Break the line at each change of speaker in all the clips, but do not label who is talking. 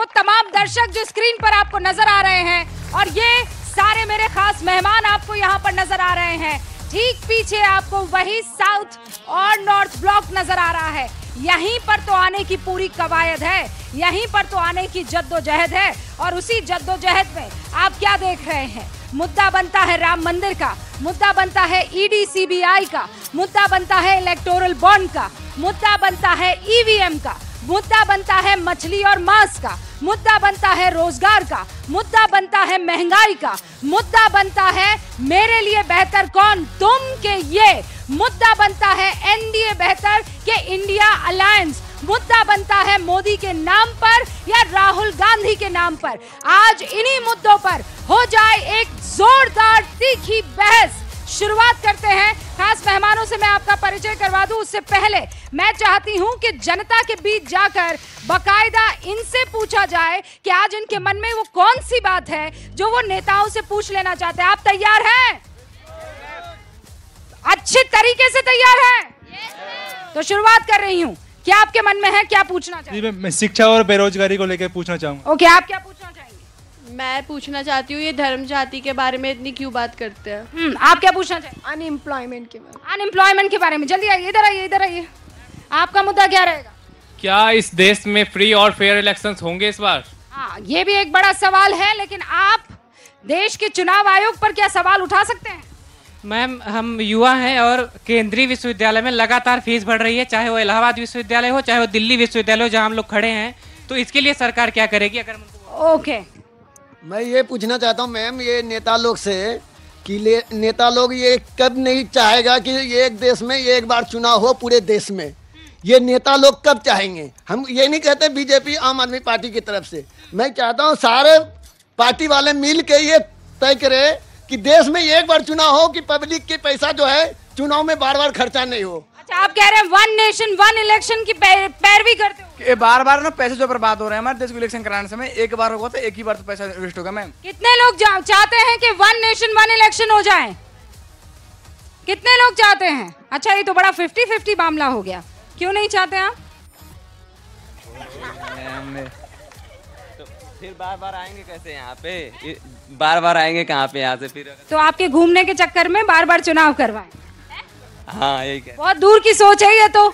वो तमाम दर्शक जो स्क्रीन पर आपको नजर आ रहे हैं और ये सारे मेरे खास मेहमान आपको यहाँ पर नजर आ रहे हैं ठीक पीछे आपको वही साउथ और नॉर्थ ब्लॉक नजर आ रहा है यहीं पर तो आने की पूरी कवायद है यहीं पर तो आने की जद्दोजहद है और उसी जद्दोजहद में आप क्या देख रहे हैं मुद्दा बनता है राम मंदिर का मुद्दा बनता है ईडी e सीबीआई का मुद्दा बनता है इलेक्टोरल बॉन्ड का मुद्दा बनता है ईवीएम e का मुद्दा बनता है मछली और मांस का मुद्दा बनता है रोजगार का मुद्दा बनता है महंगाई का मुद्दा बनता है मेरे लिए बेहतर कौन तुम के ये मुद्दा बनता है एनडीए बेहतर के इंडिया अलायंस मुद्दा बनता है मोदी के नाम पर या राहुल गांधी के नाम पर आज इन्हीं मुद्दों पर हो जाए एक जोरदार तीखी बहस शुरुआत करते हैं खास मेहमानों से मैं आपका परिचय करवा दूं उससे पहले मैं चाहती हूं कि जनता के बीच जाकर बकायदा इनसे पूछा जाए कि आज इनके मन में वो कौन सी बात है जो वो नेताओं से पूछ लेना चाहते हैं आप तैयार हैं अच्छे तरीके से तैयार हैं तो शुरुआत कर रही हूँ क्या आपके मन में है क्या पूछना
चाहते मैं शिक्षा और बेरोजगारी को लेकर पूछना चाहूंगा
ओके आप क्या मैं पूछना चाहती हूँ ये धर्म जाति के बारे में इतनी क्यों बात करते हैं हम्म, आप क्या पूछना चाहते हैं अनएम्प्लॉयमेंट के बारे में अनएम्प्लॉयमेंट के बारे में जल्दी आइए इधर आइए इधर आइए आपका मुद्दा क्या रहेगा
क्या इस देश में फ्री और फेयर इलेक्शन होंगे इस बार
हाँ, ये भी एक बड़ा सवाल है लेकिन आप देश के चुनाव आयोग पर क्या सवाल उठा सकते हैं
मैम हम युवा हैं और केंद्रीय विश्वविद्यालय में लगातार फीस बढ़ रही है चाहे वो इलाहाबाद विश्वविद्यालय हो चाहे वो दिल्ली विश्वविद्यालय हो जहाँ हम लोग खड़े हैं तो इसके लिए सरकार क्या करेगी अगर ओके okay. मैं ये पूछना चाहता हूँ मैम ये नेता लोग से कि नेता लोग ये कब नहीं चाहेगा कि एक देश में एक बार चुनाव हो पूरे देश में ये नेता लोग कब चाहेंगे हम ये नहीं कहते बीजेपी आम आदमी पार्टी की तरफ से मैं चाहता हूँ सारे पार्टी वाले मिल के ये तय करे कि देश
में एक बार चुनाव हो कि पब्लिक के पैसा जो है चुनाव में बार बार खर्चा नहीं हो आप कह रहे हैं वन नेशन वन इलेक्शन की पैरवी पेर, करते हो
बार बार ना पैसे जो बर्बाद हो रहे हैं हमारे देश को इलेक्शन कराने समय एक बार होगा तो एक ही बार तो पैसा वेस्ट होगा मैम
कितने लोग चाहते हैं कि वन नेशन वन इलेक्शन हो जाए कितने लोग चाहते हैं अच्छा ये तो बड़ा फिफ्टी फिफ्टी मामला हो गया क्यों नहीं चाहते आप तो फिर बार बार आएंगे कैसे यहाँ पे
बार बार आएंगे कहाँ पे यहाँ से फिर
तो आपके घूमने के चक्कर में बार बार चुनाव करवाए हाँ यही बहुत दूर की सोच है ये तो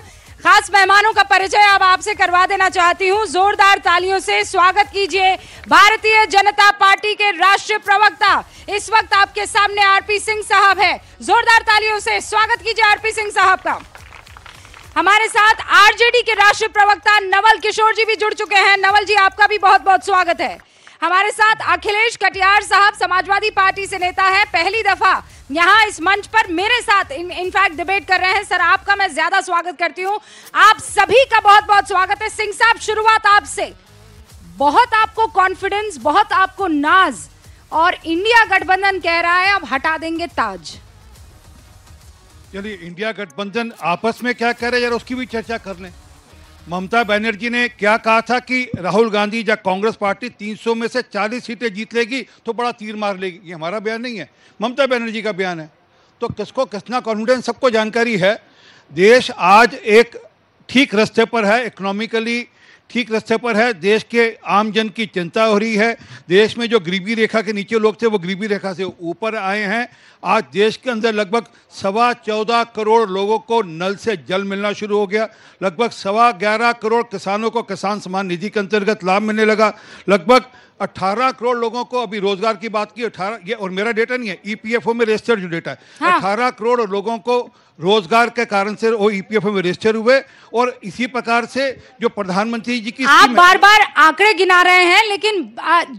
खास मेहमानों का परिचय अब आपसे करवा देना चाहती हूँ जोरदार तालियों से स्वागत कीजिए भारतीय जनता पार्टी के राष्ट्रीय प्रवक्ता इस वक्त आपके सामने आरपी सिंह साहब है जोरदार तालियों से स्वागत कीजिए आरपी सिंह साहब का हमारे साथ आरजेडी के राष्ट्रीय प्रवक्ता नवल किशोर जी भी जुड़ चुके हैं नवल जी आपका भी बहुत बहुत स्वागत है हमारे साथ अखिलेश कटियार साहब समाजवादी पार्टी से नेता है पहली दफा यहाँ इस मंच पर मेरे साथ इनफैक्ट इन डिबेट कर रहे हैं सर आपका मैं ज्यादा स्वागत करती हूँ आप सभी का बहुत बहुत स्वागत है सिंह साहब शुरुआत आपसे बहुत आपको कॉन्फिडेंस बहुत आपको नाज और इंडिया गठबंधन कह रहा है अब हटा देंगे ताज
चलिए इंडिया गठबंधन आपस में क्या हैं यार उसकी भी चर्चा कर लें ममता बनर्जी ने क्या कहा था कि राहुल गांधी या कांग्रेस पार्टी 300 में से 40 सीटें जीत लेगी तो बड़ा तीर मार लेगी ये हमारा बयान नहीं है ममता बनर्जी का बयान है तो किसको कितना कॉन्फिडेंस सबको जानकारी है देश आज एक ठीक रास्ते पर है इकोनॉमिकली ठीक रास्ते पर है देश के आम जन की चिंता हो रही है देश में जो गरीबी रेखा के नीचे लोग थे वो गरीबी रेखा से ऊपर आए हैं आज देश के अंदर लगभग सवा चौदह करोड़ लोगों को नल से जल मिलना शुरू हो गया लगभग सवा ग्यारह करोड़ किसानों को किसान सम्मान निधि के अंतर्गत लाभ मिलने लगा लगभग अठारह करोड़ लोगों को अभी रोजगार की बात की अठारह ये और मेरा डेटा नहीं है ईपीएफओ e में रजिस्टर्ड जो डेटा है हाँ। करोड़ लोगों को रोजगार के कारण से वो ईपीएफओ e में रजिस्टर हुए और इसी प्रकार से जो प्रधानमंत्री जी की आप बार बार
आंकड़े गिना रहे हैं लेकिन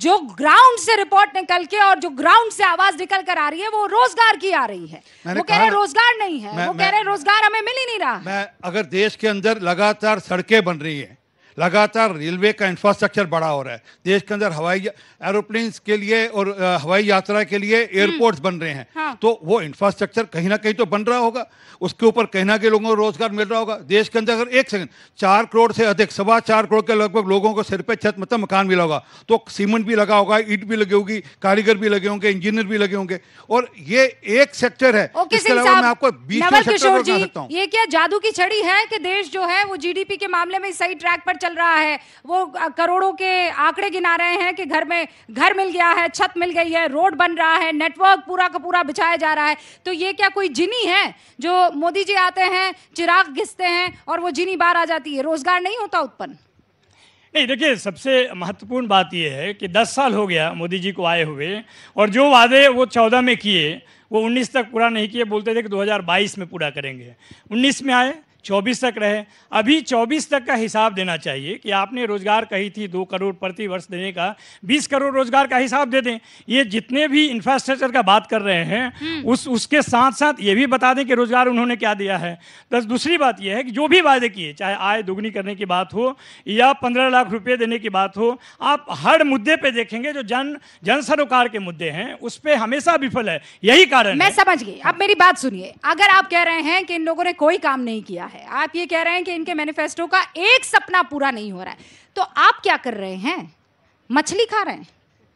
जो ग्राउंड से रिपोर्ट निकल के और जो ग्राउंड से आवाज निकल कर आ रही है वो रोजगार की आ रही है वो कह रहे रोजगार नहीं है वो कह रहे रोजगार हमें मिल ही नहीं रहा मैं
अगर देश के अंदर लगातार सड़कें बन रही है लगातार रेलवे का इंफ्रास्ट्रक्चर बड़ा हो रहा है देश के अंदर हवाई एरोप्लेन के लिए और हवाई यात्रा के लिए एयरपोर्ट्स हम्म। बन रहे हैं हाँ। तो वो इंफ्रास्ट्रक्चर कहीं ना कहीं तो बन रहा होगा उसके ऊपर कहीं ना कहीं लोगों को रोजगार मिल रहा होगा देश के अंदर अगर एक सेकंड चार करोड़ से अधिक सवा चार करोड़ के लगभग लोगों को सिर पर छत मतलब मकान मिला होगा तो सीमेंट भी लगा होगा ईट भी लगी होगी कारीगर भी लगे होंगे इंजीनियर भी लगे होंगे और ये एक सेक्टर है इसके अलावा मैं आपको बीस सेक्टर सकता हूँ
ये क्या जादू की छड़ी है कि देश जो है वो जीडीपी के मामले में सही ट्रैक पर चल रहा है वो करोड़ों के आंकड़े गिना रहे हैं कि घर में घर मिल गया है छत मिल गई है रोड बन रहा है नेटवर्क पूरा का पूरा बिछाया जा रहा है तो ये क्या कोई जिनी है जो मोदी जी आते हैं चिराग घिसते हैं और वो जिनी बाहर आ जाती है रोजगार नहीं होता उत्पन्न
नहीं देखिए सबसे महत्वपूर्ण बात यह है कि 10 साल हो गया मोदी जी को आए हुए और जो वादे वो 14 में किए वो 19 तक पूरा नहीं किए बोलते थे कि 2022 में पूरा करेंगे 19 में आए चौबीस तक रहे अभी चौबीस तक का हिसाब देना चाहिए कि आपने रोजगार कही थी दो करोड़ प्रति वर्ष देने का बीस करोड़ रोजगार का हिसाब दे दें ये जितने भी इंफ्रास्ट्रक्चर का बात कर रहे हैं हम्म। उस उसके साथ साथ ये भी बता दें कि रोजगार उन्होंने क्या दिया है बस दूसरी बात यह है कि जो भी वायदे किए चाहे आय दुगनी करने की बात हो या पंद्रह लाख रुपये देने की बात हो आप हर मुद्दे पर देखेंगे जो जन जन सरोकार के मुद्दे हैं उस पर हमेशा विफल है यही कारण मैं
समझ गई अब मेरी बात सुनिए अगर आप कह रहे हैं कि इन लोगों ने कोई काम नहीं किया है आप ये कह रहे हैं कि इनके मैनिफेस्टो का एक सपना पूरा नहीं हो रहा है तो आप क्या कर रहे हैं मछली खा रहे हैं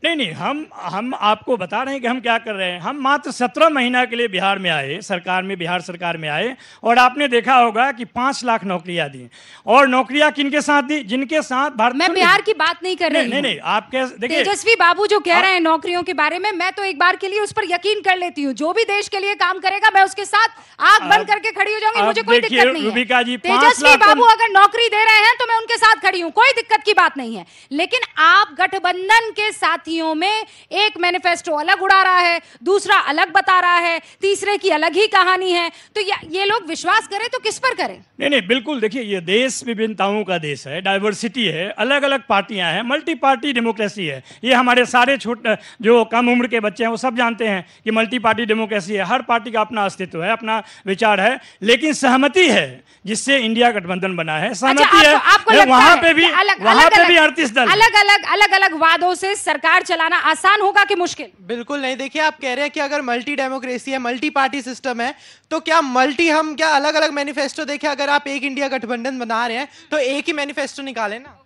नहीं नहीं हम हम आपको बता रहे हैं कि हम क्या कर रहे हैं हम मात्र सत्रह महीना के लिए बिहार में आए सरकार में बिहार सरकार में आए और आपने देखा होगा कि पांच लाख नौकरियां दी और नौकरियां किनके साथ दी जिनके साथ भारत मैं बिहार की बात नहीं कर रही नहीं नहीं आपके देखिए तेजस्वी
बाबू जो कह रहे हैं नौकरियों के बारे में मैं तो एक बार के लिए उस पर यकीन कर लेती हूँ जो भी देश के लिए काम करेगा मैं उसके साथ आग बंद करके खड़ी हो जाऊंगी मुझे कोई दिक्कत नहीं जी तेजस्वी बाबू अगर नौकरी दे रहे हैं तो मैं उनके साथ खड़ी हूँ कोई दिक्कत की बात नहीं है लेकिन आप गठबंधन के साथ साथियों में एक मैनिफेस्टो अलग उड़ा रहा है दूसरा अलग बता रहा है तीसरे की अलग ही कहानी है तो ये लोग विश्वास करें तो किस पर करें
नहीं नहीं बिल्कुल देखिए ये देश विभिन्नताओं का देश है डाइवर्सिटी है अलग अलग पार्टियां हैं मल्टी पार्टी डेमोक्रेसी है ये हमारे सारे छोटे जो कम उम्र के बच्चे हैं वो सब जानते हैं कि मल्टी पार्टी डेमोक्रेसी है हर पार्टी का अपना अस्तित्व है अपना विचार है लेकिन सहमति है जिससे इंडिया गठबंधन बना है अच्छा, सहमति अच्छा, है वहां पे भी वहाँ पे भी अड़तीस दल अलग
अलग अलग अलग वादों से सरकार सरकार चलाना आसान होगा कि मुश्किल बिल्कुल नहीं देखिए आप कह रहे हैं कि अगर मल्टी
डेमोक्रेसी है मल्टी पार्टी सिस्टम है तो क्या मल्टी हम क्या अलग अलग मैनिफेस्टो देखे अगर आप एक
इंडिया गठबंधन बना रहे हैं तो एक ही मैनिफेस्टो निकाले ना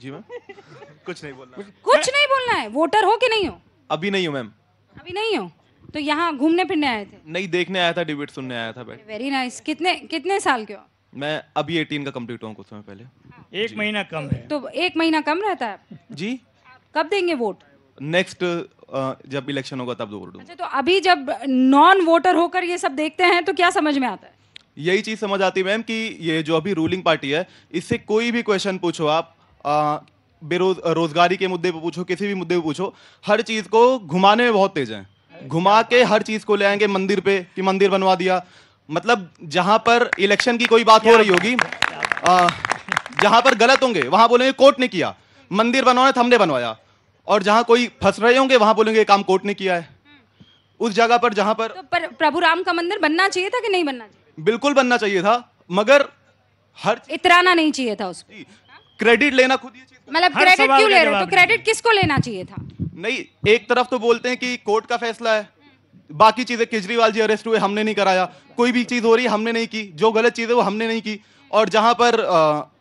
जी मैम कुछ नहीं बोलना
कुछ नहीं बोलना है वोटर हो कि नहीं हो अभी नहीं हो मैम अभी नहीं हो तो यहाँ घूमने फिरने आए थे
नहीं देखने आया था डिबेट सुनने आया था
वेरी नाइस कितने कितने साल के
हो मैं अभी 18 का कंप्लीट हुआ कुछ समय पहले एक महीना कम है
तो एक महीना कम रहता है जी कब देंगे वोट
नेक्स्ट जब इलेक्शन होगा तब वोट अच्छा
तो अभी जब नॉन वोटर होकर ये सब देखते हैं तो क्या समझ में आता है
यही चीज समझ आती है मैम कि ये जो अभी रूलिंग पार्टी है इससे कोई भी क्वेश्चन पूछो आप आ, बेरोज रोजगारी के मुद्दे पर पूछो किसी भी मुद्दे पर पूछो हर चीज को घुमाने में बहुत तेज है घुमा के हर चीज को ले आएंगे मंदिर पे कि मंदिर बनवा दिया मतलब जहां पर इलेक्शन की कोई बात हो रही होगी जहां पर गलत होंगे वहां बोलेंगे कोर्ट ने किया मंदिर बनवाया था हमने बनवाया और जहाँ कोई फंस रहे होंगे वहां बोलेंगे काम कोर्ट ने किया है हम्म। उस जगह पर जहाँ पर, तो
पर प्रभु राम का मंदिर बनना चाहिए था कि नहीं बनना
चाहिए बिल्कुल बनना चाहिए था मगर हर
इतराना नहीं चाहिए था उस
क्रेडिट लेना खुद
मतलब क्रेडिट क्यों ले रहे हो तो क्रेडिट किसको लेना चाहिए था
नहीं एक तरफ तो बोलते हैं कि कोर्ट का फैसला है बाकी चीजें केजरीवाल जी अरेस्ट हुए हमने नहीं कराया कोई भी चीज हो रही हमने नहीं की जो गलत चीज है वो हमने नहीं की और जहां पर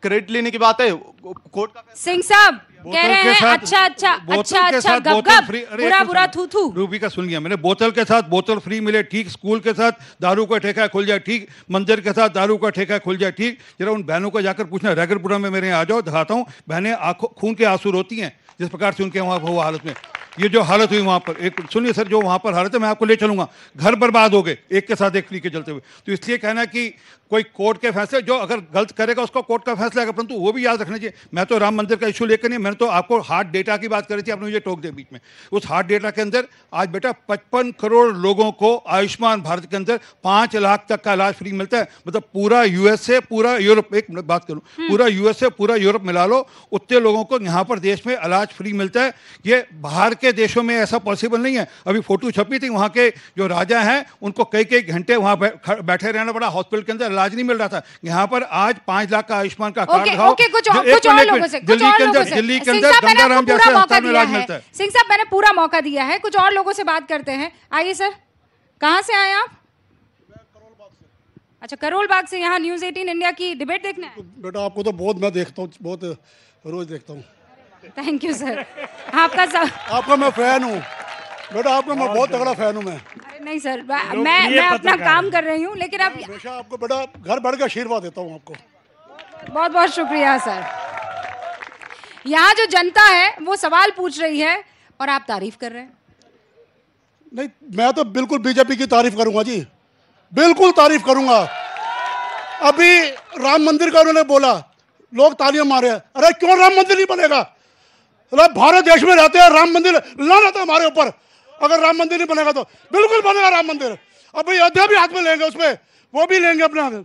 क्रेडिट लेने की बात है कोर्ट का सिंह साहब कह रहे हैं अच्छा
अच्छा अच्छा अच्छा गप गप बुरा बुरा
थू थू रूबी का सुन लिया मैंने बोतल
के साथ बोतल फ्री मिले ठीक स्कूल के साथ दारू का ठेका खुल जाए ठीक मंदिर के साथ दारू का ठेका खुल जाए ठीक जरा उन बहनों को जाकर पूछना रैगरपुरा में मेरे आ जाओ दिखाता हूँ बहने खून के आंसू रोती हैं जिस प्रकार से उनके वहाँ हुआ हालत में ये जो हालत हुई वहाँ पर एक सुनिए सर जो वहाँ पर हालत है मैं आपको ले चलूँगा घर बर्बाद हो गए एक के साथ एक फ्री के चलते हुए तो इसलिए कहना कि कोई कोर्ट के फैसले जो अगर गलत करेगा उसको कोर्ट का फैसला आएगा परंतु वो भी याद रखना चाहिए मैं तो राम मंदिर का इशू लेकर नहीं मैंने तो आपको हार्ड डेटा की बात करी थी आपने मुझे टोक दिया बीच में उस हार्ड डेटा के अंदर आज बेटा पचपन करोड़ लोगों को आयुष्मान भारत के अंदर पाँच लाख तक का इलाज फ्री मिलता है मतलब पूरा यूएसए पूरा यूरोप एक बात करूँ हम्म। पूरा यूएसए पूरा यूरोप मिला लो उतने लोगों को यहाँ पर देश में इलाज फ्री मिलता है ये बाहर के देशों में ऐसा पॉसिबल नहीं है अभी फोटो छपी थी वहाँ के जो राजा हैं उनको कई कई घंटे वहाँ बैठे रहना पड़ा हॉस्पिटल के अंदर इलाज नहीं मिल रहा था यहाँ पर आज पांच लाख का आयुष्मान का कार्ड okay, okay, कुछ कुछ और लोगों से दिल्ली के अंदर दिल्ली के अंदर गंगाराम जैसे अस्पताल में इलाज मिलता है
सिंह साहब मैंने पूरा मौका दिया है कुछ और लोगों से बात करते हैं आइए सर कहाँ से आए आप अच्छा करोल बाग से यहाँ न्यूज एटीन इंडिया की डिबेट देखना है
बेटा आपको तो बहुत मैं देखता हूँ बहुत रोज देखता हूँ
थैंक यू सर आपका
सर आपका मैं फैन हूँ बेटा आपका मैं हाँ, बहुत तगड़ा फैन हूँ मैं
नहीं सर मैं मैं अपना काम कर रही हूँ लेकिन आप आपको बड़ा
घर बढ़ का आशीर्वाद
देता हूँ आपको बहुत बहुत शुक्रिया सर यहाँ जो जनता है वो सवाल पूछ रही है और आप तारीफ कर रहे हैं नहीं मैं
तो बिल्कुल बीजेपी की तारीफ करूंगा जी बिल्कुल तारीफ करूंगा अभी राम मंदिर का उन्होंने बोला लोग तालियां मारे अरे क्यों राम मंदिर नहीं बनेगा अरे भारत देश में रहते हैं राम मंदिर लाना था हमारे ऊपर अगर राम मंदिर नहीं बनेगा तो बिल्कुल बनेगा राम मंदिर अब अयोध्या भी हाथ में लेंगे उसमें वो भी लेंगे अपने हाथ में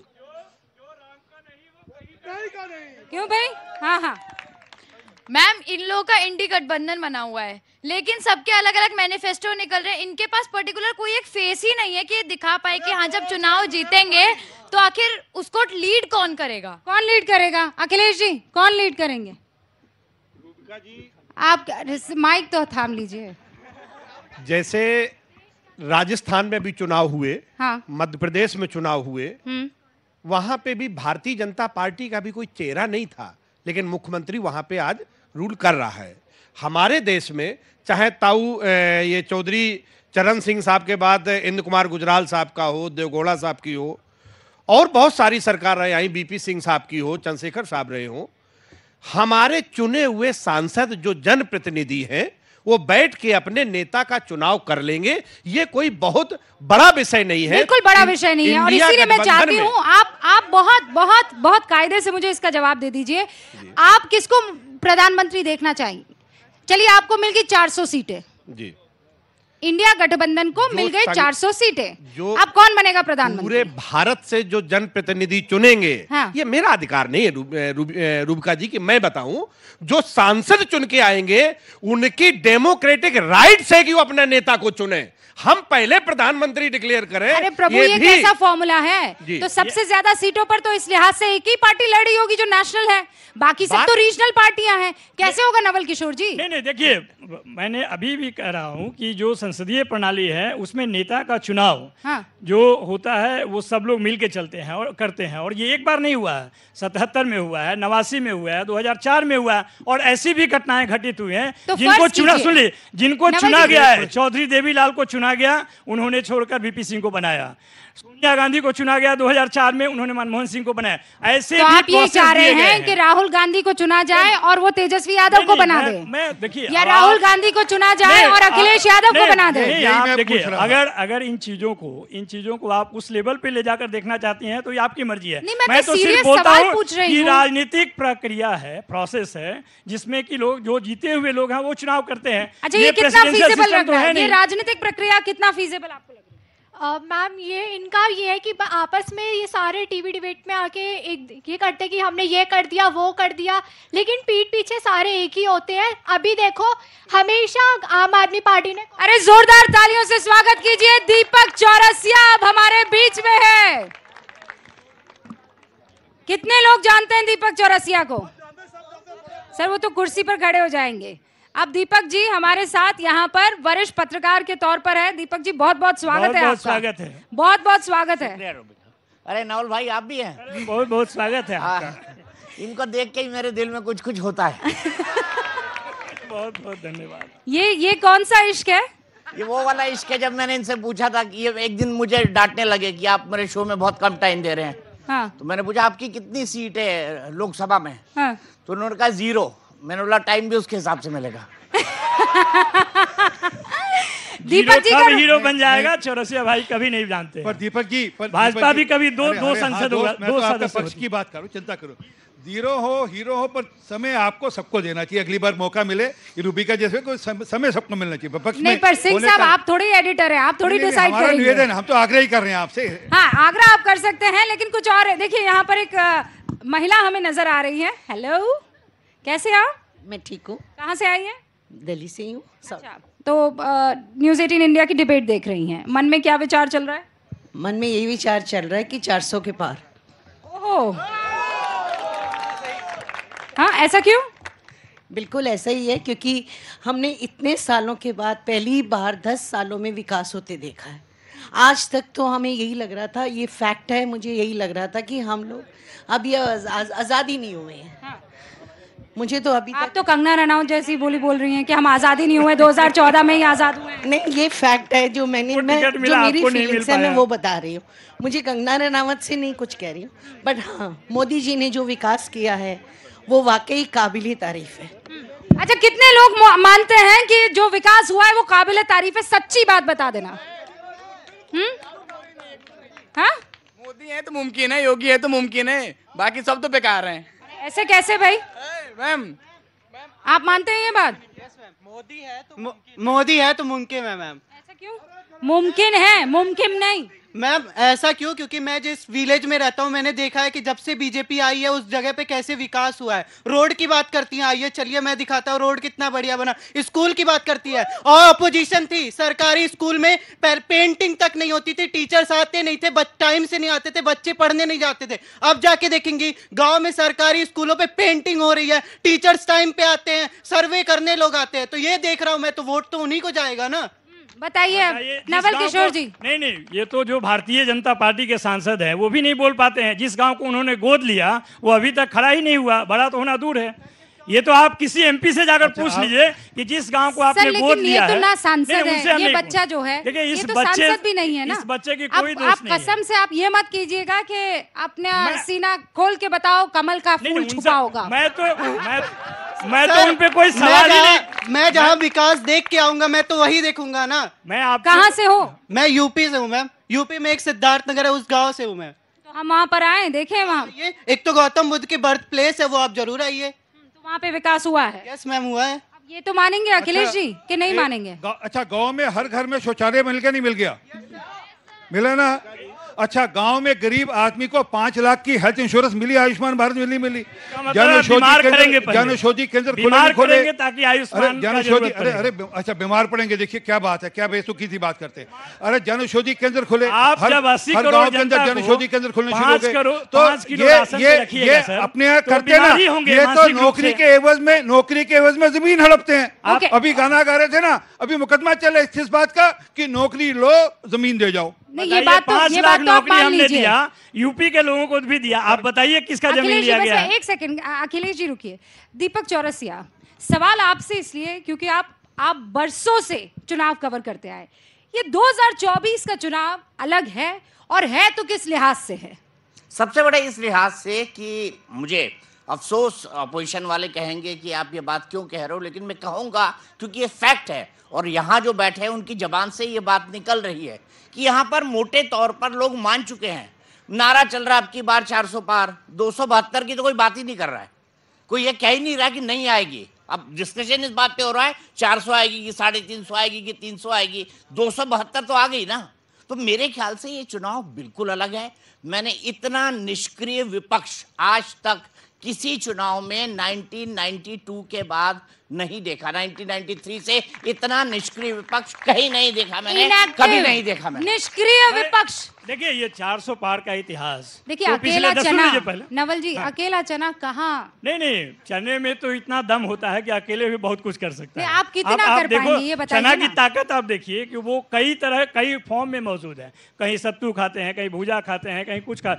क्यों भाई हाँ हाँ मैम इन लोगों का इंडी गठबंधन बना हुआ है लेकिन सबके अलग अलग मैनिफेस्टो निकल रहे हैं इनके पास पर्टिकुलर कोई एक फेस ही नहीं है कि ये दिखा पाए कि हाँ जब चुनाव जीतेंगे तो आखिर उसको लीड कौन करेगा कौन लीड करेगा अखिलेश जी कौन लीड करेंगे जी। आप माइक तो थाम लीजिए
जैसे राजस्थान में भी चुनाव हुए हाँ। मध्य प्रदेश में चुनाव हुए हम्म। वहां पे भी भारतीय जनता पार्टी का भी कोई चेहरा नहीं था लेकिन मुख्यमंत्री वहां पे आज रूल कर रहा है हमारे देश में चाहे ताऊ ये चौधरी चरण सिंह साहब के बाद इंद्र कुमार गुजराल साहब का हो देवगोड़ा साहब की हो और बहुत सारी सरकार रहे आई बीपी सिंह साहब की हो चंद्रशेखर साहब रहे हो हमारे चुने हुए सांसद जो जनप्रतिनिधि हैं वो बैठ के अपने नेता का चुनाव कर लेंगे ये कोई बहुत बड़ा विषय नहीं है बिल्कुल बड़ा विषय नहीं है और इसीलिए मैं चाहती हूँ
आप आप बहुत बहुत बहुत कायदे से मुझे इसका जवाब दे दीजिए आप किसको प्रधानमंत्री देखना चाहिए चलिए आपको मिलगी चार 400 सीटें जी इंडिया गठबंधन को मिल गए 400 सीटें जो अब कौन बनेगा प्रधानमंत्री पूरे
भारत से जो जनप्रतिनिधि चुनेंगे हाँ। ये मेरा अधिकार नहीं है रूबिका जी कि मैं बताऊं जो सांसद चुन के आएंगे उनकी डेमोक्रेटिक राइट है कि वो अपने नेता को चुने हम पहले प्रधानमंत्री डिक्लेयर करें अरे प्रभु ये, ये कैसा
फॉर्मूला है तो सबसे ज्यादा सीटों पर तो इस लिहाज से एक ही पार्टी लड़ी होगी जो नेशनल है बाकी सब तो रीजनल पार्टियां हैं कैसे होगा नवल
किशोर जी नहीं नहीं देखिए मैंने अभी भी कह रहा हूँ कि जो संसदीय प्रणाली है उसमें नेता का चुनाव हाँ। जो होता है वो सब लोग मिलके चलते हैं और करते हैं और ये एक बार नहीं हुआ है सतहत्तर में हुआ है नवासी में हुआ है 2004 में हुआ है और ऐसी भी घटनाएं घटित हुई हैं तो जिनको चुना सुन जिनको चुना गया है चौधरी देवी को चुना चला गया उन्होंने छोड़कर बीपी सिंह को बनाया सोनिया गांधी को चुना गया 2004 में उन्होंने मनमोहन सिंह को बनाया ऐसे तो आप ये चाह रहे हैं कि
राहुल गांधी को चुना जाए और वो तेजस्वी यादव को बना दे
मैं देखिए या राहुल गांधी को चुना जाए और अखिलेश यादव को बना दे देखिए अगर अगर इन चीजों को इन चीजों को आप उस लेवल पे ले जाकर देखना चाहती हैं तो ये आपकी मर्जी है मैं तो, तो सिर्फ बोलता हूँ ये राजनीतिक प्रक्रिया है प्रोसेस है जिसमें की लोग जो जीते हुए लोग हैं वो चुनाव करते हैं अच्छा ये कितना फीजेबल तो है
राजनीतिक प्रक्रिया कितना फीजेबल आपको मैम ये इनका ये है कि आपस में ये सारे टीवी डिबेट में आके एक ये करते कि हमने ये कर दिया वो कर दिया लेकिन पीठ पीछे सारे एक ही होते हैं अभी देखो हमेशा आम आदमी पार्टी ने अरे जोरदार तालियों से स्वागत कीजिए दीपक चौरसिया अब हमारे बीच में है कितने लोग जानते हैं दीपक चौरसिया को सर वो तो कुर्सी पर खड़े हो जाएंगे अब दीपक जी हमारे साथ यहाँ पर वरिष्ठ पत्रकार के तौर पर है दीपक जी बहुत बहुत स्वागत है आपका स्वागत है
बहुत बहुत स्वागत है अरे नवल भाई आप भी हैं बहुत बहुत स्वागत है आपका हाँ, इनको देख के ही मेरे दिल में कुछ कुछ होता है
बहुत बहुत धन्यवाद
ये ये कौन सा इश्क है ये वो वाला इश्क है जब मैंने इनसे पूछा था कि ये एक दिन मुझे डांटने लगे कि आप मेरे शो में बहुत कम टाइम दे रहे हैं हाँ। तो मैंने पूछा आपकी कितनी सीट है लोकसभा में हाँ। तो उन्होंने कहा जीरो मैंने बोला टाइम भी उसके हिसाब से मिलेगा दीपक जी कब हीरो बन जाएगा
चौरसिया भाई कभी नहीं जानते पर दीपक जी भाजपा भी कभी दो दो हाँ, संसद दो तो
पक्ष की बात करो चिंता करो जीरो हो हीरो हो पर समय आपको सबको देना चाहिए अगली बार मौका मिले रूबिका जैसे कोई समय सबको मिलना चाहिए नहीं पर सिंह साहब आप
थोड़ी एडिटर हैं आप थोड़ी डिसाइड करेंगे निवेदन हम
तो आग्रह ही कर रहे हैं आपसे
हाँ आग्रह आप कर सकते हैं लेकिन कुछ और देखिए यहाँ पर एक महिला हमें नजर आ रही है हेलो कैसे आप मैं ठीक हूँ कहाँ से आई है दिल्ली से ही हूँ अच्छा तो न्यूज़ एटीन इंडिया की डिबेट देख रही हैं मन में क्या विचार चल रहा है
मन में यही विचार चल रहा है कि 400 के पार
ओहो हाँ ऐसा क्यों बिल्कुल ऐसा ही
है क्योंकि हमने इतने सालों के बाद पहली बार दस सालों में विकास होते देखा है आज तक तो हमें यही लग रहा था ये फैक्ट है मुझे यही लग रहा था कि हम लोग
अब ये आज़ादी नहीं हुए हैं हाँ। मुझे तो अभी आप तो कंगना रनाउत जैसी बोली बोल रही हैं कि हम आज़ादी नहीं हुए 2014 में ही आज़ाद हुए नहीं ये फैक्ट है जो मैंने मैं,
जो मेरी फीलिंग्स है मैं वो
बता रही हूँ मुझे कंगना रनावत से नहीं कुछ कह रही हूँ बट हाँ
मोदी जी ने जो विकास किया है वो वाकई काबिल तारीफ है
अच्छा कितने लोग मानते हैं कि जो विकास हुआ है वो काबिल तारीफ है सच्ची बात बता देना हम्म? हाँ?
मोदी है तो मुमकिन है योगी है तो मुमकिन है
बाकी सब तो बेकार हैं ऐसे कैसे भाई मैम आप मानते हैं
ये बात मोदी है तो मोदी है तो मुमकिन है मैम क्यों मुमकिन है मुमकिन नहीं मैम ऐसा क्यों क्योंकि मैं जिस विलेज में रहता हूँ मैंने देखा है कि जब से बीजेपी आई है उस जगह पे कैसे विकास हुआ है रोड की बात करती है आइए चलिए मैं दिखाता हूँ रोड कितना बढ़िया बना स्कूल की बात करती है और अपोजिशन थी सरकारी स्कूल में पेंटिंग तक नहीं होती थी टीचर्स आते नहीं थे टाइम से नहीं आते थे बच्चे पढ़ने नहीं जाते थे अब जाके देखेंगी गाँव में सरकारी स्कूलों पर पे पेंटिंग हो रही है टीचर्स टाइम पे आते हैं सर्वे करने लोग आते हैं तो ये देख रहा हूँ मैं तो वोट तो उन्हीं को जाएगा ना
बताइए
नवल किशोर जी
नहीं नहीं ये तो जो भारतीय जनता पार्टी के सांसद है वो भी नहीं बोल पाते हैं जिस गांव को उन्होंने गोद लिया वो अभी तक खड़ा ही नहीं हुआ बड़ा तो होना दूर है ये तो आप किसी एमपी से जाकर अच्छा, पूछ लीजिए कि जिस गांव को आपने गोद लिया तो ना सांसद है ये बच्चा
जो है देखिए इस तो बच्चे भी नहीं है ना इस बच्चे की कोई आप, आप कसम से आप ये मत कीजिएगा कि अपना सीना खोल के बताओ कमल का फूल छुपा होगा
मैं तो मैं मैं तो सर, तो उन पे कोई सवाल
ही नहीं मैं जहाँ विकास देख के आऊंगा मैं तो वही देखूंगा ना मैं आप कहाँ से हो मैं यूपी से हूँ मैम यूपी में एक सिद्धार्थ नगर है उस गाँव से हूँ मैं
तो हम वहाँ पर आए देखे वहाँ
एक तो गौतम बुद्ध की बर्थ प्लेस है वो आप जरूर आइए तो वहाँ पे विकास हुआ है यस मैम हुआ है
ये तो मानेंगे अच्छा, अखिलेश
जी कि नहीं मानेंगे
अच्छा गाँव में हर घर में शौचालय मिल के नहीं मिल गया मिला ना अच्छा गांव में गरीब आदमी को पांच लाख की हेल्थ इंश्योरेंस मिली आयुष्मान भारत मिली मिली औषधि मतलब केंद्र खोले औषधि अरे अरे अच्छा बीमार पड़ेंगे देखिए क्या बात है क्या बेसुखी थी बात करते अरे औषधि केंद्र खोले हर गाँव के अंदर औषधि केंद्र खोलने शुरू हो गए तो ये ये अपने तो करते ना ये तो नौकरी के एवज में नौकरी के एवज में जमीन हड़पते हैं अभी गाना गा रहे थे ना अभी मुकदमा चले इस बात का कि नौकरी लो
जमीन दे जाओ नहीं ये बात तो ये बात तो आप मान लीजिए यूपी के लोगों को भी दिया आप बताइए किसका जमीन लिया गया एक
सेकंड अखिलेश जी रुकिए दीपक चौरसिया सवाल आपसे इसलिए क्योंकि आप आप बरसों से चुनाव कवर करते आए ये 2024 का चुनाव अलग है और है तो किस लिहाज से है
सबसे बड़ा इस लिहाज से कि मुझे अफसोस अपोजिशन वाले कहेंगे कि आप ये बात क्यों कह रहे हो लेकिन मैं कहूंगा क्योंकि ये फैक्ट है और यहाँ जो बैठे हैं उनकी जबान से ये बात निकल रही है कि यहाँ पर मोटे तौर पर लोग मान चुके हैं नारा चल रहा है आपकी बार सौ पार दो की तो कोई बात ही नहीं कर रहा है कोई ये कह ही नहीं रहा कि नहीं आएगी अब डिस्कशन इस बात पे हो रहा है चार सौ आएगी कि साढ़े तीन सौ आएगी कि तीन सौ आएगी दो सौ बहत्तर तो आ गई ना तो मेरे ख्याल से ये चुनाव बिल्कुल अलग है मैंने इतना निष्क्रिय विपक्ष आज तक किसी चुनाव में 1992 के बाद नहीं देखा 1993 से इतना निष्क्रिय विपक्ष कहीं नहीं देखा मैंने कभी नहीं देखा मैंने निष्क्रिय विपक्ष
देखिए ये 400 पार का इतिहास
देखिए तो अकेला चना
नवल जी हाँ। अकेला चना कहा
नहीं नहीं चने में तो इतना दम होता है कि अकेले भी बहुत कुछ कर सकते हैं
आप
कितना आप, आप कर देखो ये चना की
ताकत आप देखिए कि वो कई तरह कई फॉर्म में मौजूद है कहीं सत्तू खाते हैं कहीं भूजा खाते हैं कहीं कुछ खा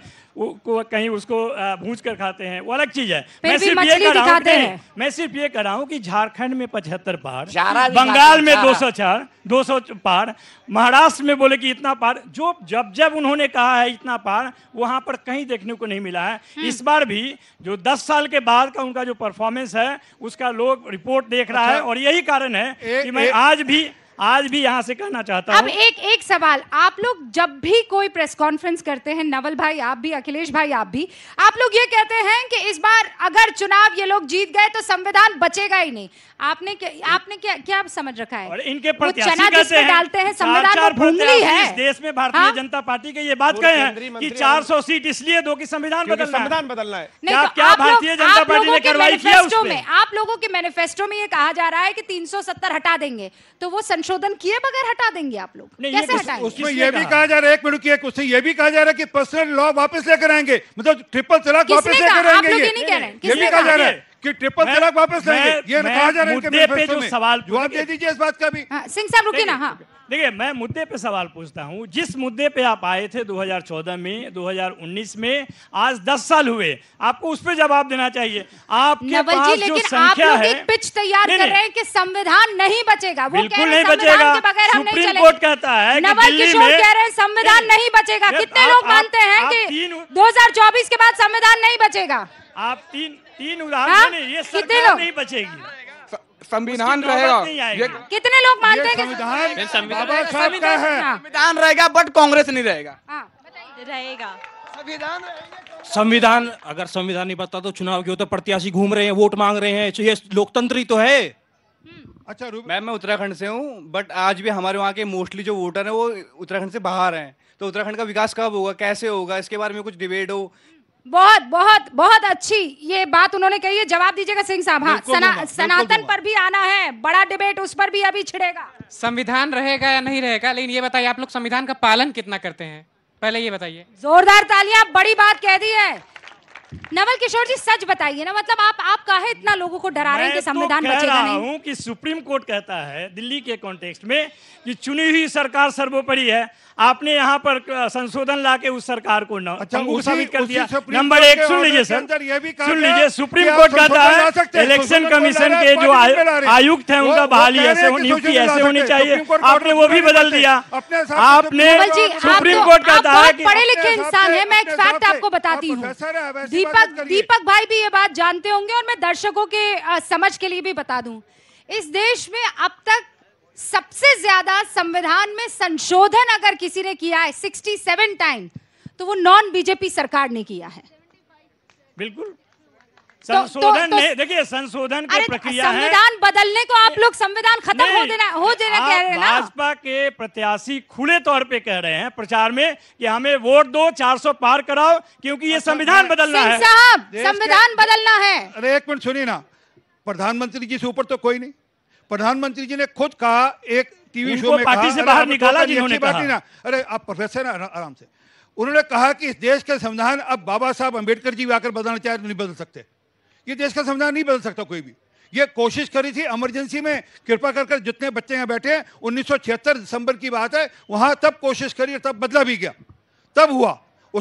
कहीं उसको भूज कर खाते हैं वो अलग चीज है मैं सिर्फ ये कर रहा हूँ मैं सिर्फ ये कर रहा हूँ की झारखंड में पचहत्तर पार बंगाल में दो सौ चार दो सौ पार महाराष्ट्र में बोले की इतना पार जो जब जब उन्होंने कहा है इतना पार वहाँ पर कहीं देखने को नहीं मिला है हम्म। इस बार भी जो दस साल के बाद का उनका जो परफॉर्मेंस है उसका लोग रिपोर्ट देख रहा अच्छा। है और यही कारण है कि मैं आज भी आज भी यहाँ से कहना चाहता हूँ अब
एक एक सवाल आप लोग जब भी कोई प्रेस कॉन्फ्रेंस करते हैं नवल भाई आप भी अखिलेश भाई आप भी आप लोग ये कहते हैं कि इस बार अगर चुनाव ये लोग जीत गए तो संविधान बचेगा ही नहीं आपने क्या आपने क्या क्या समझ रखा है और इनके प्रत्याशी डालते हैं संविधान तो है
देश में भारतीय हाँ? जनता पार्टी के ये बात कहे हैं कि 400 सीट इसलिए दो कि संविधान बदलना संविधान
बदलना है नहीं क्या तो भारतीय जनता पार्टी ने कार्रवाई किया में
आप लोगों के मैनिफेस्टो में ये कहा जा रहा है कि तीन हटा देंगे तो वो संशोधन संशोधन किए बगैर हटा देंगे आप लोग कैसे हटाएंगे उसमें ये भी कहा
जा रहा है एक मिनट की एक उससे ये भी कहा जा रहा है कि पर्सनल लॉ वापस लेकर आएंगे मतलब ट्रिपल तलाक वापस लेकर आएंगे ये भी कहा जा रहा है कि ट्रिपल तलाक वापस लेंगे ये कहा जा रहा है मुद्दे पे जो सवाल
जवाब दे दीजिए इस बात का भी हाँ, सिंह साहब रुकिए ना हाँ देखिए मैं मुद्दे पे सवाल पूछता हूँ जिस मुद्दे पे आप आए थे 2014 में 2019 में आज 10 साल हुए आपको उस पर जवाब देना चाहिए आपके पास जो संख्या आप है
पिच तैयार कर रहे हैं कि संविधान नहीं बचेगा वो बिल्कुल नहीं बचेगा सुप्रीम कोर्ट कहता है संविधान नहीं बचेगा कितने लोग मानते हैं कि दो के बाद संविधान नहीं बचेगा आप तीन तीन उदाहरण हाँ? ये सरकार नहीं बचेगी
संविधान रहेगा
कितने लोग मानते हैं
संविधान बाबा साहब का है संविधान रहेगा बट कांग्रेस नहीं रहेगा
हाँ। रहेगा संविधान
संविधान
अगर संविधान नहीं बता तो चुनाव क्यों तो प्रत्याशी घूम रहे हैं वोट मांग रहे हैं तो ये लोकतंत्र ही तो है अच्छा मैम मैं उत्तराखंड से हूँ बट आज भी हमारे वहाँ के मोस्टली जो वोटर हैं वो उत्तराखंड
से बाहर हैं तो उत्तराखंड का विकास कब होगा कैसे होगा इसके बारे में कुछ डिबेट हो
बहुत बहुत बहुत अच्छी ये बात उन्होंने कही है जवाब दीजिएगा सिंह साहब हाँ सना, सनातन पर भी आना है बड़ा डिबेट उस पर भी अभी छिड़ेगा
संविधान रहेगा या नहीं रहेगा लेकिन ये बताइए आप लोग संविधान का पालन कितना करते हैं पहले ये बताइए
जोरदार तालियां बड़ी बात कह दी है नवल किशोर जी सच बताइए ना मतलब आप आप कहा इतना लोगों को डरा रहे हैं कि तो संविधान तो बचेगा नहीं
हूं कि सुप्रीम कोर्ट कहता है दिल्ली के कॉन्टेक्स्ट में कि चुनी हुई सरकार सर्वोपरि है आपने यहाँ पर संशोधन ला के उस सरकार को नाबित अच्छा, कर दिया नंबर एक सुन लीजिए सर सुन लीजिए सुप्रीम कोर्ट कहता है इलेक्शन कमीशन के जो आयुक्त है उनका बहाली ऐसे नियुक्ति ऐसे होनी चाहिए आपने वो भी बदल दिया आपने सुप्रीम कोर्ट कहता है पढ़े लिखे
इंसान है मैं एक फैक्ट आपको बताती हूँ दीपक दीपक भाई भी ये बात जानते होंगे और मैं दर्शकों के समझ के लिए भी बता दू इस देश में अब तक सबसे ज्यादा संविधान में संशोधन अगर किसी ने किया है 67 टाइम तो वो नॉन बीजेपी सरकार ने किया है
बिल्कुल तो- संशोधन तो, तो, तो देखिए संशोधन की प्रक्रिया है संविधान
बदलने को आप लोग संविधान खत्म हो देना हो देना कह रहे हैं ना
भाजपा के प्रत्याशी खुले तौर पे कह रहे हैं प्रचार में कि हमें वोट दो 400 पार कराओ क्योंकि ये अच्छा, संविधान बदलना है साहब संविधान बदलना है अरे एक मिनट सुनिए ना प्रधानमंत्री जी से ऊपर तो कोई नहीं
प्रधानमंत्री जी ने खुद कहा एक टीवी शो में पार्टी से बाहर निकाला तो जिन्होंने कहा ना अरे आप प्रोफेसर आराम से उन्होंने कहा कि इस देश का संविधान अब बाबा साहब अम्बेडकर जी आकर बदलना चाहे तो नहीं बदल सकते ये देश का संविधान नहीं बदल सकता कोई भी ये कोशिश करी थी इमरजेंसी में कृपा करके जितने बच्चे यहाँ बैठे हैं उन्नीस दिसंबर की बात है वहाँ तब कोशिश करी और तब बदला भी गया तब हुआ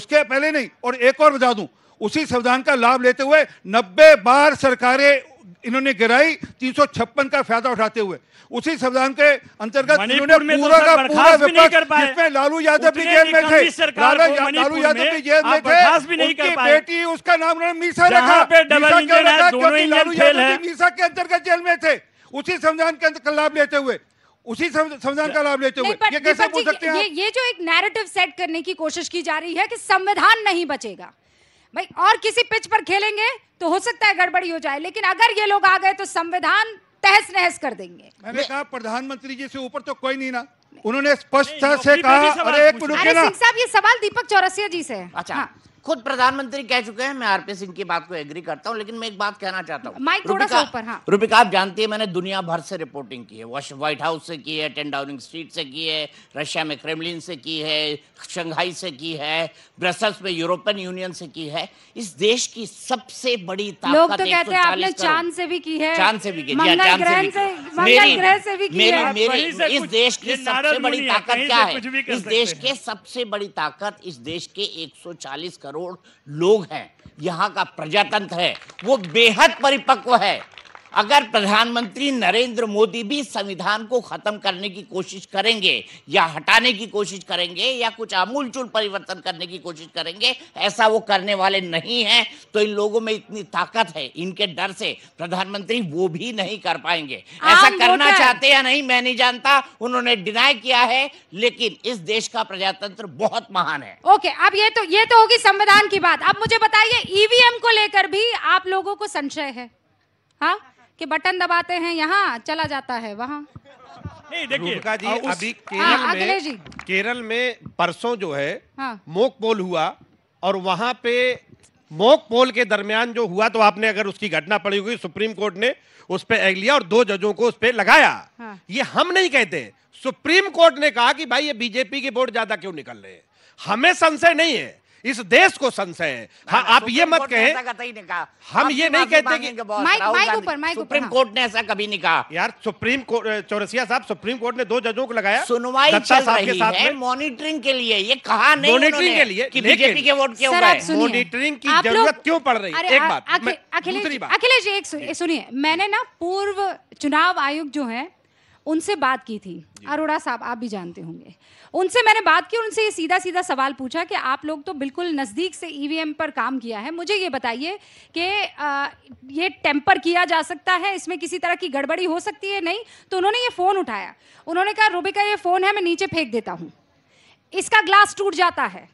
उसके पहले नहीं और एक और बता दूं उसी संविधान का लाभ लेते हुए 90 बार सरकारें इन्होंने गिराई तीन का फायदा उठाते हुए उसी संविधान के अंतर्गत तो पूरा का पूरा जिसमें लालू यादव भी जेल में थे लालू यादव भी जेल में थे उनकी बेटी उसका नाम उन्होंने मीसा रखा क्योंकि लालू यादव मीसा के अंतर्गत जेल में थे उसी संविधान के अंतर्गत लाभ लेते हुए उसी संविधान का लाभ लेते हुए ये कैसे बोल सकते हैं
ये जो एक नैरेटिव सेट करने की कोशिश की जा रही है कि संविधान नहीं बचेगा भाई और किसी पिच पर खेलेंगे तो हो सकता है गड़बड़ी हो जाए लेकिन अगर ये लोग आ गए तो संविधान तहस नहस कर देंगे
मैंने कहा प्रधानमंत्री जी से ऊपर तो कोई नहीं ना उन्होंने स्पष्टता से कहा अरे साहब
ये सवाल दीपक चौरसिया जी से अच्छा हाँ। खुद प्रधानमंत्री कह चुके हैं मैं आरपी सिंह की बात को एग्री करता हूं लेकिन मैं एक बात कहना चाहता हूं माइक थोड़ा सा ऊपर हाँ रुपिका आप जानती है मैंने दुनिया भर से रिपोर्टिंग की है व्हाइट हाउस से की है टेन डाउनिंग स्ट्रीट से की है रशिया में क्रेमलिन से की है शंघाई से की है ब्रसल्स में यूरोपियन यूनियन से की है इस देश की सबसे बड़ी लोग तो कहते हैं आपने चांद से
भी की है चांद से भी की इस देश की सबसे बड़ी ताकत क्या है इस देश
के सबसे बड़ी ताकत इस देश के 140 करोड़ लोग हैं यहाँ का प्रजातंत्र है वो बेहद परिपक्व है अगर प्रधानमंत्री नरेंद्र मोदी भी संविधान को खत्म करने की कोशिश करेंगे या हटाने की कोशिश करेंगे या कुछ आमूलचूल परिवर्तन करने की कोशिश करेंगे ऐसा वो करने वाले नहीं हैं तो इन लोगों में इतनी ताकत है इनके डर से प्रधानमंत्री वो भी नहीं कर पाएंगे हाँ, ऐसा करना तो चाहते या नहीं मैं नहीं जानता उन्होंने डिनाई किया है लेकिन इस देश का प्रजातंत्र बहुत महान है ओके अब ये तो ये तो होगी संविधान की बात अब मुझे बताइए ईवीएम
e को लेकर भी आप लोगों को संशय है हाँ कि बटन दबाते हैं यहाँ चला जाता है वहाँ
देखिए अभी हाँ, केरल हाँ, में केरल में परसों जो है हाँ। मोक पोल हुआ और वहाँ पे मोक पोल के दरमियान जो हुआ तो आपने अगर उसकी घटना पड़ी होगी सुप्रीम कोर्ट ने उस पर एग लिया और दो जजों को उस पर लगाया हाँ। ये हम नहीं कहते सुप्रीम कोर्ट ने कहा कि भाई ये बीजेपी के वोट ज्यादा क्यों निकल रहे हैं हमें संशय नहीं है इस देश को संशय है हाँ आप ये मत कहें
हम ये नहीं कहते कि सुप्रीम
कोर्ट ने ऐसा कभी नहीं कहा यार सुप्रीम कोर्ट चौरसिया साहब सुप्रीम कोर्ट ने दो जजों को लगाया सुनवाई
मॉनिटरिंग के लिए ये कहा नहीं मॉनिटरिंग के लिए बीजेपी के वोट क्यों मॉनिटरिंग की जरूरत क्यों पड़ रही है एक बात अखिलेश
जी एक सुनिए मैंने ना पूर्व चुनाव आयोग जो है उनसे बात की थी अरोड़ा साहब आप भी जानते होंगे उनसे मैंने बात की उनसे ये सीधा सीधा सवाल पूछा कि आप लोग तो बिल्कुल नज़दीक से ईवीएम e पर काम किया है मुझे ये बताइए कि ये टेम्पर किया जा सकता है इसमें किसी तरह की गड़बड़ी हो सकती है नहीं तो उन्होंने ये फ़ोन उठाया उन्होंने कहा रूबिका ये फ़ोन है मैं नीचे फेंक देता हूँ इसका ग्लास टूट जाता है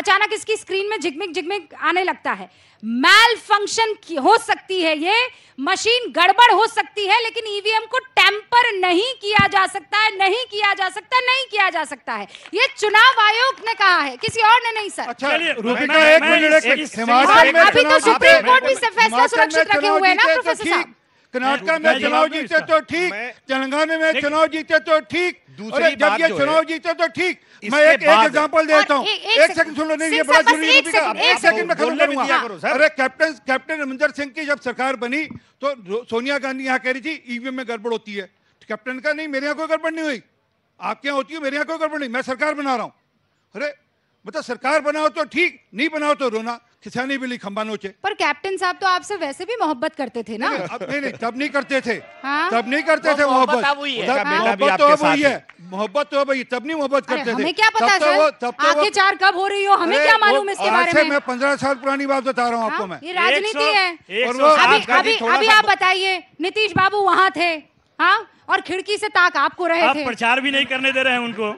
अचानक इसकी स्क्रीन में झिकमिक झिकमिक आने लगता है मैल फंक्शन हो सकती है ये मशीन गड़बड़ हो सकती है लेकिन ईवीएम e को टेम्पर नहीं किया जा सकता है नहीं किया जा सकता नहीं किया जा सकता है ये चुनाव आयोग ने कहा है किसी और ने नहीं सर अच्छा एक अभी तो सुप्रीम कोर्ट भी फैसला सुरक्षित रखे हुए हैं ना तो प्रोफेसर साहब कर्नाटका तो में चुनाव
जीते तो ठीक तेलंगाना में चुनाव जीते तो ठीक जब ये चुनाव जीते तो ठीक मैं एक एक एग्जांपल देता हूँ एक सेकंड सुन लो नहीं ये बड़ा जरूरी एक सेकंड में खत्म करूंगा अरे कैप्टन कैप्टन अमरिंदर सिंह की जब सरकार बनी तो सोनिया गांधी यहां कह रही थी ईवीएम e में गड़बड़ होती है कैप्टन तो का नहीं मेरे यहां कोई गड़बड़ नहीं हुई आपके यहां होती है मेरे यहां कोई गड़बड़ नहीं मैं सरकार बना रहा हूं अरे मतलब सरकार बनाओ तो ठीक नहीं बनाओ तो रोना खिसानी भी ली बिली नोचे
पर कैप्टन साहब तो आपसे वैसे भी मोहब्बत करते थे ना नहीं नहीं
नहीं तब नहीं करते थे हाँ? तब नहीं करते थे मोहब्बत मोहब्बत हाँ। तो, तो अब हुई है मोहब्बत तो अब हुई तब नहीं मोहब्बत करते थे क्या पता तो सर तो आके
चार कब हो रही हो हमें क्या मालूम इसके बारे में मैं
पंद्रह साल पुरानी बात बता रहा हूँ आपको हाँ? मैं ये राजनीति
है अभी आप
बताइए नीतीश बाबू वहाँ थे हाँ और खिड़की से ताक आपको रहे थे
प्रचार भी नहीं करने दे रहे हैं उनको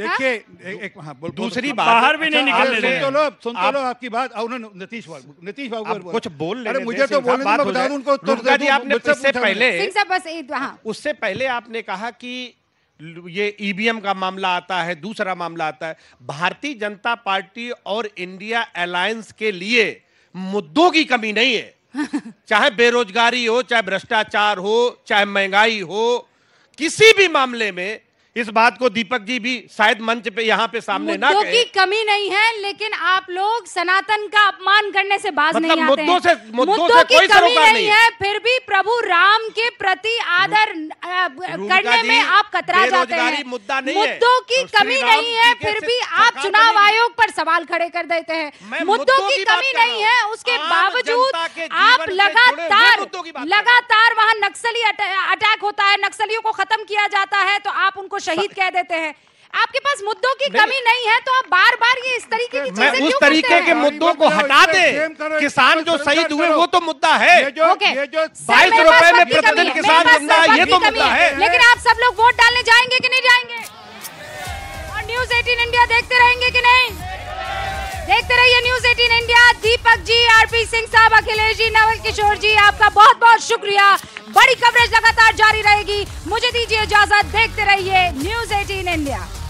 देखिए हाँ, दूसरी बाहर भी अच्छा, नहीं निकल रहे तो लो सुन तो लो आपकी बात हाँ,
उन्होंने नीतीश
बाबू नीतीश
बाबू कुछ
बोल अरे तो मुझे तो बोलने बात बता दूं
उनको जी आपने उससे पहले
बस हाँ।
उससे पहले आपने कहा कि ये ईवीएम e का मामला आता है दूसरा मामला आता है भारतीय जनता पार्टी और इंडिया अलायंस के लिए मुद्दों की कमी नहीं है चाहे बेरोजगारी हो चाहे भ्रष्टाचार हो चाहे महंगाई हो किसी भी मामले में इस बात को दीपक जी भी शायद मंच पे यहाँ पे सामने ना कहे।
कमी नहीं है लेकिन आप लोग सनातन का अपमान करने से बाज मतलब नहीं आते मुद्दों से मुद्दों, मुद्दों से कोई कमी नहीं, नहीं है फिर भी प्रभु राम के प्रति आदर करने में आप कतरा जाते हैं मुद्दा नहीं मुद्दों की कमी नहीं है फिर भी आप तो चुनाव आयोग पर सवाल खड़े कर देते हैं मुद्दों की कमी नहीं है उसके बावजूद आप लगातार लगातार वहाँ नक्सली अटैक होता है नक्सलियों को खत्म किया जाता है तो आप उनको शहीद कह देते हैं आपके पास मुद्दों की कमी नहीं है तो आप बार बार ये इस तरीके की चीजें क्यों उस तरीके
के मुद्दों को हटा दे किसान जो शहीद हुए वो तो मुद्दा है
बाईस रुपए में प्रतिदिन किसान जिंदा है ये तो
मुद्दा है लेकिन
आप सब लोग वोट डालने जाएंगे कि नहीं जाएंगे और न्यूज एटीन इंडिया देखते रहेंगे कि नहीं देखते रहिए news 18 India Deepak ji RP Singh साहब अखिलेश जी नवल किशोर जी आपका बहुत बहुत शुक्रिया बड़ी कवरेज लगातार जारी रहेगी मुझे दीजिए इजाजत देखते रहिए न्यूज 18 इंडिया